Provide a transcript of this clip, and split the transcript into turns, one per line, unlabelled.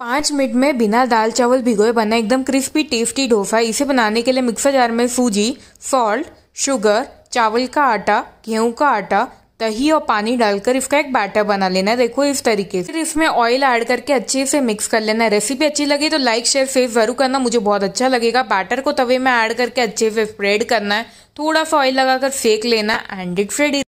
पाँच मिनट में बिना दाल चावल भिगोए बना एकदम क्रिस्पी टेस्टी डोसा इसे बनाने के लिए मिक्सर जार में सूजी सॉल्ट शुगर चावल का आटा गेहूं का आटा दही और पानी डालकर इसका एक बैटर बना लेना है देखो इस तरीके से फिर इसमें ऑयल ऐड करके अच्छे से मिक्स कर लेना है रेसिपी अच्छी लगी तो लाइक शेयर फेस जरूर करना मुझे बहुत अच्छा लगेगा बैटर को तवे में ऐड करके अच्छे से स्प्रेड करना है थोड़ा सा ऑयल लगाकर सेक लेना एंड इट रेडी